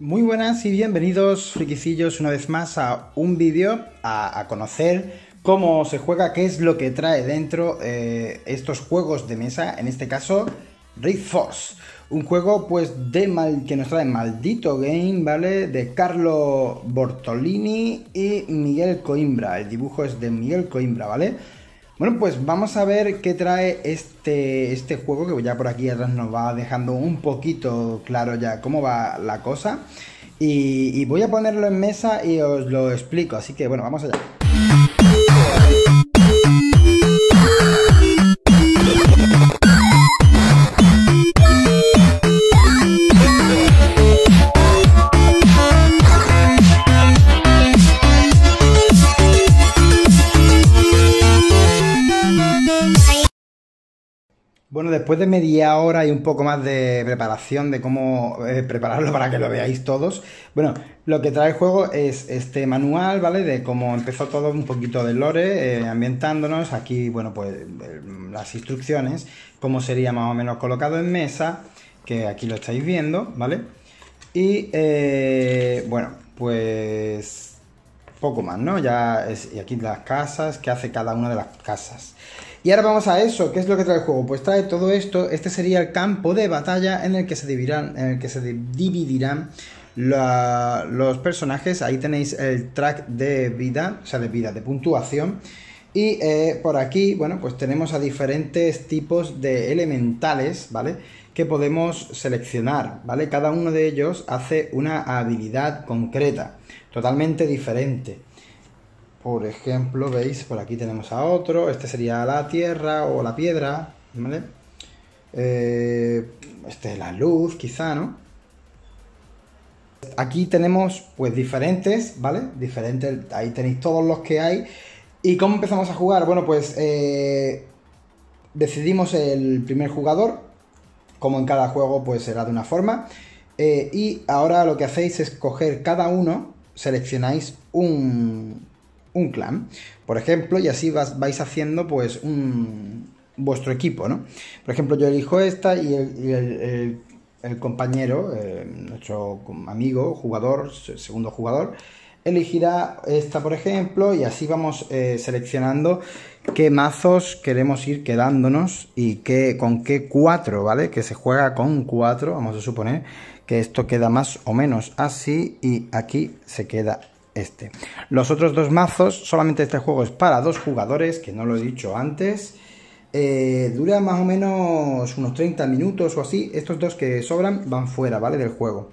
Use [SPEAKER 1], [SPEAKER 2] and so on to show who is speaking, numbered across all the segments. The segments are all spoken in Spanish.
[SPEAKER 1] Muy buenas y bienvenidos friquicillos una vez más a un vídeo a, conocer cómo se juega, qué es lo que trae dentro eh, estos juegos de mesa, en este caso Rift Force, un juego pues de mal, que nos trae Maldito Game, ¿vale? De Carlo Bortolini y Miguel Coimbra, el dibujo es de Miguel Coimbra, ¿vale? vale bueno, pues vamos a ver qué trae este, este juego que ya por aquí atrás nos va dejando un poquito claro ya cómo va la cosa. Y, y voy a ponerlo en mesa y os lo explico. Así que bueno, vamos allá. después de media hora y un poco más de preparación de cómo eh, prepararlo para que lo veáis todos, bueno, lo que trae el juego es este manual, ¿vale? De cómo empezó todo un poquito de lore, eh, ambientándonos. Aquí, bueno, pues las instrucciones, cómo sería más o menos colocado en mesa, que aquí lo estáis viendo, ¿vale? Y, eh, bueno, pues poco más, ¿no? Ya es, y aquí las casas, qué hace cada una de las casas. Y ahora vamos a eso, ¿qué es lo que trae el juego? Pues trae todo esto, este sería el campo de batalla en el que se dividirán, en el que se dividirán los personajes, ahí tenéis el track de vida, o sea, de vida, de puntuación. Y eh, por aquí, bueno, pues tenemos a diferentes tipos de elementales, ¿vale? Que podemos seleccionar, ¿vale? Cada uno de ellos hace una habilidad concreta, totalmente diferente. Por ejemplo, veis, por aquí tenemos a otro. Este sería la tierra o la piedra, ¿vale? Eh, este es la luz, quizá, ¿no? Aquí tenemos, pues, diferentes, ¿vale? Diferentes, ahí tenéis todos los que hay. ¿Y cómo empezamos a jugar? Bueno, pues eh, decidimos el primer jugador, como en cada juego, pues será de una forma. Eh, y ahora lo que hacéis es coger cada uno, seleccionáis un, un clan, por ejemplo, y así vais haciendo pues un, vuestro equipo, ¿no? Por ejemplo, yo elijo esta y el, compañero, eh, nuestro amigo, jugador, segundo jugador, elegirá esta, por ejemplo, y así vamos eh, seleccionando qué mazos queremos ir quedándonos y qué, con qué cuatro, ¿vale? Que se juega con cuatro, vamos a suponer que esto queda más o menos así y aquí se queda este. Los otros dos mazos, solamente este juego es para dos jugadores, que no lo he dicho antes. Eh, dura más o menos unos 30 minutos o así. Estos dos que sobran van fuera, ¿vale? Del juego.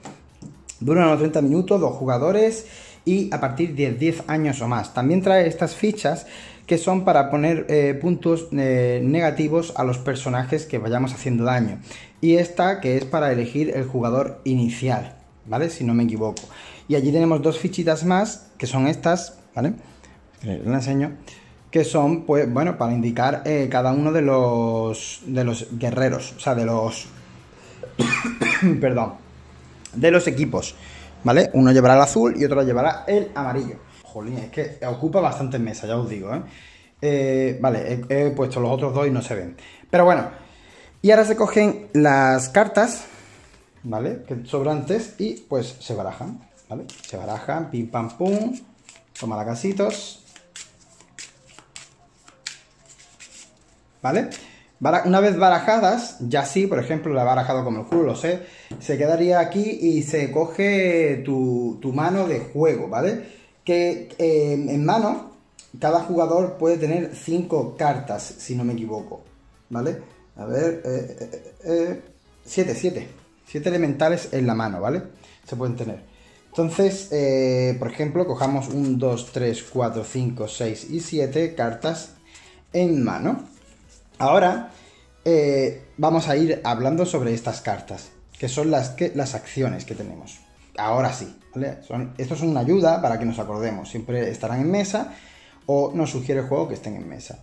[SPEAKER 1] Duran unos 30 minutos, dos jugadores y a partir de 10 años o más. También trae estas fichas que son para poner eh, puntos eh, negativos a los personajes que vayamos haciendo daño. Y esta que es para elegir el jugador inicial. ¿vale? Si no me equivoco. Y allí tenemos dos fichitas más, que son estas, ¿vale? Eh, Les enseño. Que son, pues, bueno, para indicar eh, cada uno de los, de los guerreros, o sea, de los... perdón. De los equipos, ¿vale? Uno llevará el azul y otro llevará el amarillo. Jolín, es que ocupa bastante mesa, ya os digo, ¿eh? eh vale, he puesto los otros dos y no se ven. Pero bueno, y ahora se cogen las cartas, ¿vale? Que sobrantes y pues se barajan, ¿vale? Se barajan, pim pam pum, toma la casitos, ¿vale? Una vez barajadas, ya sí, por ejemplo, la he barajado como el culo, lo sé, se quedaría aquí y se coge tu, tu mano de juego, ¿vale? Que eh, en mano, cada jugador puede tener 5 cartas, si no me equivoco, ¿vale? A ver, 7, eh, 7. Eh, Siete elementales en la mano, ¿vale? Se pueden tener. Entonces, eh, por ejemplo, cojamos un, 2, 3, 4, 5, 6 y 7 cartas en mano. Ahora eh, vamos a ir hablando sobre estas cartas, que son las, que, las acciones que tenemos. Ahora sí, ¿vale? Son, esto es una ayuda para que nos acordemos. Siempre estarán en mesa o nos sugiere el juego que estén en mesa.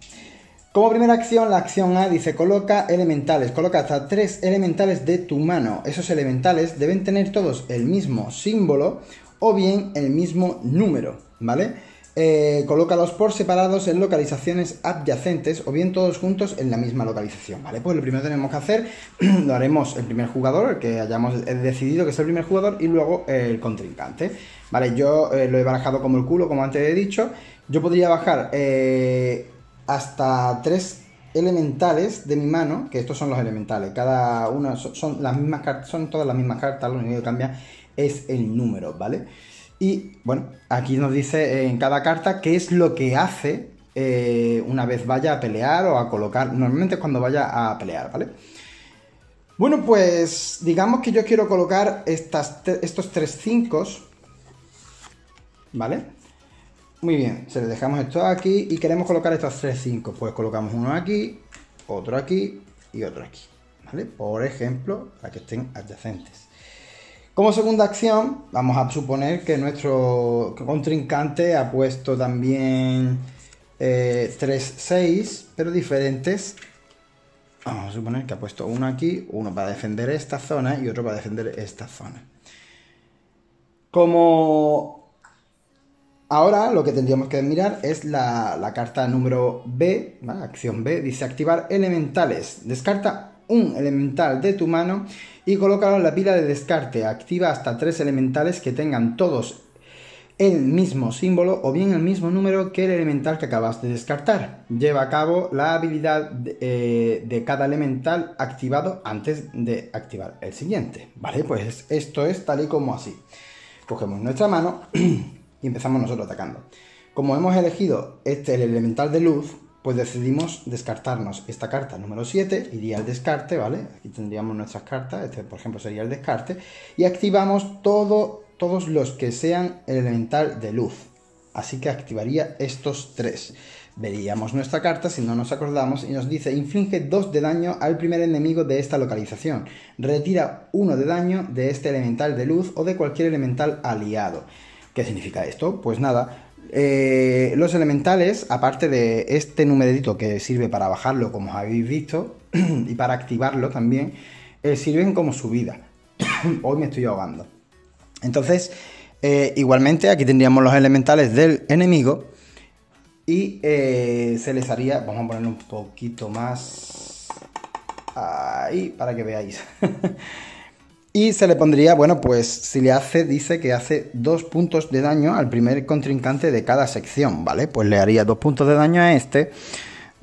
[SPEAKER 1] Como primera acción, la acción A dice coloca elementales, coloca hasta tres elementales de tu mano. Esos elementales deben tener todos el mismo símbolo o bien el mismo número, ¿vale? Eh, colócalos por separados en localizaciones adyacentes o bien todos juntos en la misma localización, ¿vale? Pues lo primero que tenemos que hacer, lo haremos el primer jugador, el que hayamos decidido que es el primer jugador, y luego el contrincante, ¿vale? Yo eh, lo he barajado como el culo, como antes he dicho. Yo podría bajar... Eh, hasta tres elementales de mi mano, que estos son los elementales, cada una son, las mismas cartas, son todas las mismas cartas, lo único que cambia es el número, ¿vale? Y bueno, aquí nos dice en cada carta qué es lo que hace eh, una vez vaya a pelear o a colocar, normalmente es cuando vaya a pelear, ¿vale? Bueno, pues digamos que yo quiero colocar estas, estos tres 5, ¿vale? Muy bien, se le dejamos esto aquí y queremos colocar estos 3, 5. Pues colocamos uno aquí, otro aquí y otro aquí. ¿Vale? Por ejemplo, para que estén adyacentes. Como segunda acción, vamos a suponer que nuestro contrincante ha puesto también eh, 3, 6, pero diferentes. Vamos a suponer que ha puesto uno aquí, uno para defender esta zona y otro para defender esta zona. Como Ahora lo que tendríamos que mirar es la, carta número B, ¿vale? acción B, dice activar elementales. Descarta un elemental de tu mano y colócalo en la pila de descarte. Activa hasta tres elementales que tengan todos el mismo símbolo o bien el mismo número que el elemental que acabas de descartar. Lleva a cabo la habilidad de, eh, de, cada elemental activado antes de activar el siguiente. Vale, pues esto es tal y como así. Cogemos nuestra mano y empezamos nosotros atacando. Como hemos elegido este, el elemental de luz, pues decidimos descartarnos esta carta número 7, iría al descarte, ¿vale? Aquí tendríamos nuestras cartas, este por ejemplo sería el descarte, y activamos todos los que sean el elemental de luz. Así que activaría estos tres. Veríamos nuestra carta si no nos acordamos y nos dice inflige 2 de daño al primer enemigo de esta localización. Retira 1 de daño de este elemental de luz o de cualquier elemental aliado. ¿Qué significa esto? Pues nada, eh, los elementales, aparte de este numerito que sirve para bajarlo, como habéis visto, y para activarlo también, eh, sirven como subida. Hoy me estoy ahogando. Entonces, eh, igualmente aquí tendríamos los elementales del enemigo y se les haría, vamos a poner un poquito más ahí para que veáis. Y se le pondría, bueno, pues si le hace, dice que hace dos puntos de daño al primer contrincante de cada sección, ¿vale? Pues le haría dos puntos de daño a este,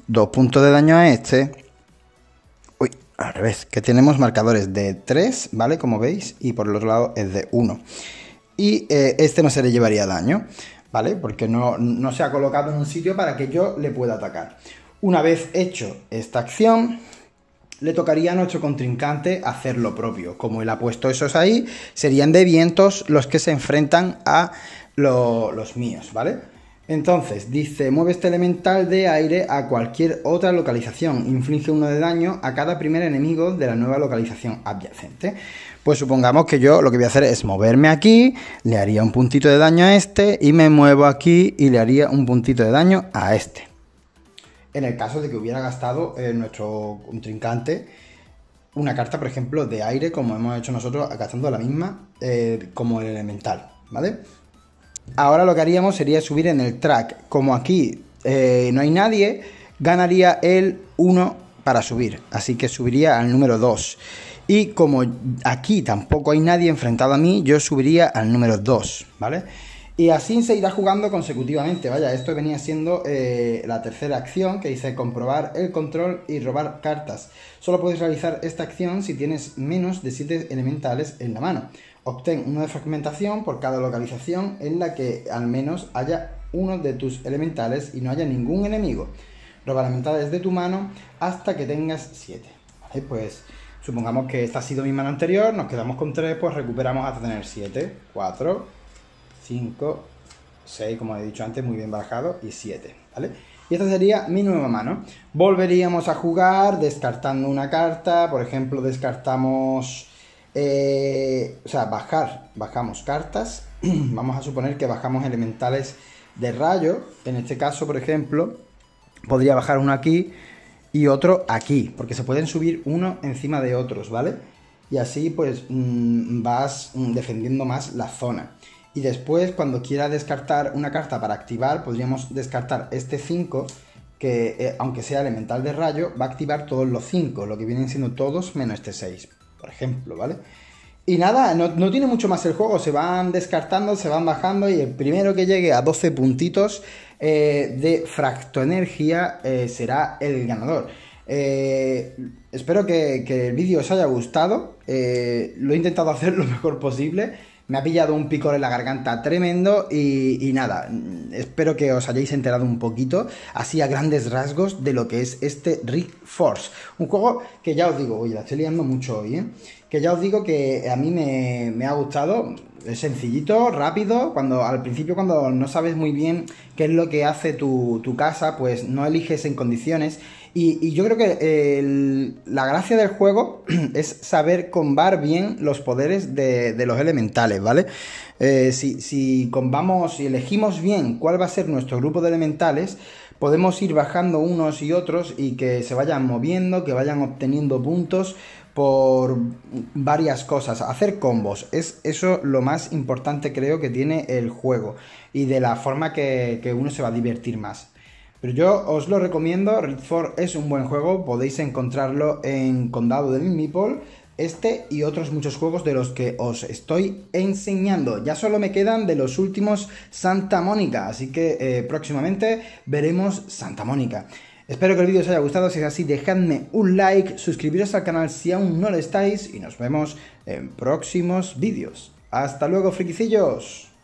[SPEAKER 1] dos puntos de daño a este. Uy, al revés, que tenemos marcadores de 3, ¿vale? Como veis, y por el otro lado es de 1. Y eh, este no se le llevaría daño, ¿vale? Porque no, no se ha colocado en un sitio para que yo le pueda atacar. Una vez hecho esta acción, le tocaría a nuestro contrincante hacer lo propio. Como él ha puesto esos ahí, serían de vientos los que se enfrentan a los míos, ¿vale? Entonces, dice, mueve este elemental de aire a cualquier otra localización, inflige uno de daño a cada primer enemigo de la nueva localización adyacente. Pues supongamos que yo lo que voy a hacer es moverme aquí, le haría un puntito de daño a este, y me muevo aquí y le haría un puntito de daño a este en el caso de que hubiera gastado eh, nuestro trincante una carta, por ejemplo, de aire, como hemos hecho nosotros, gastando la misma eh, como el elemental, ¿vale? Ahora lo que haríamos sería subir en el track. Como aquí eh, no hay nadie, ganaría el 1 para subir, así que subiría al número 2. Y como aquí tampoco hay nadie enfrentado a mí, yo subiría al número 2, ¿vale? Y así se irá jugando consecutivamente. Vaya, esto venía siendo eh, la tercera acción que dice comprobar el control y robar cartas. Solo puedes realizar esta acción si tienes menos de 7 elementales en la mano. Obtén uno de fragmentación por cada localización en la que al menos haya uno de tus elementales y no haya ningún enemigo. Roba elementales de tu mano hasta que tengas 7. Pues supongamos que esta ha sido mi mano anterior, nos quedamos con 3, pues recuperamos hasta tener 7, 4, 5, 6, como he dicho antes, muy bien bajado, y 7, ¿vale? Y esta sería mi nueva mano. Volveríamos a jugar descartando una carta, por ejemplo, descartamos... Eh, o sea, bajar, bajamos cartas, vamos a suponer que bajamos elementales de rayo, en este caso, por ejemplo, podría bajar uno aquí y otro aquí, porque se pueden subir uno encima de otros, ¿vale? Y así pues mm, vas mm, defendiendo más la zona y después cuando quiera descartar una carta para activar, podríamos descartar este 5 que eh, aunque sea elemental de rayo, va a activar todos los 5, lo que vienen siendo todos menos este 6, por ejemplo, ¿vale? Y nada, no, tiene mucho más el juego, se van descartando, se van bajando y el primero que llegue a 12 puntitos eh, de fractoenergía eh, será el ganador. espero que, que, el vídeo os haya gustado, lo he intentado hacer lo mejor posible. Me ha pillado un picor en la garganta tremendo y, nada, espero que os hayáis enterado un poquito, así a grandes rasgos, de lo que es este Rick Force. Un juego que ya os digo, oye, la estoy liando mucho hoy, ¿eh? Que ya os digo que a mí me, ha gustado, es sencillito, rápido, cuando al principio cuando no sabes muy bien qué es lo que hace tu, tu casa, pues no eliges en condiciones y, yo creo que eh, la gracia del juego es saber combar bien los poderes de, los elementales, ¿vale? Eh, si, combamos, si elegimos bien cuál va a ser nuestro grupo de elementales, podemos ir bajando unos y otros y que se vayan moviendo, que vayan obteniendo puntos por varias cosas, hacer combos, es eso lo más importante creo que tiene el juego y de la forma que uno se va a divertir más. Pero yo os lo recomiendo, Red 4 es un buen juego, podéis encontrarlo en Condado del Meeple, este y otros muchos juegos de los que os estoy enseñando. Ya solo me quedan de los últimos Santa Mónica, así que eh, próximamente veremos Santa Mónica. Espero que el vídeo os haya gustado, si es así dejadme un like, suscribiros al canal si aún no lo estáis y nos vemos en próximos vídeos. ¡Hasta luego, friquicillos!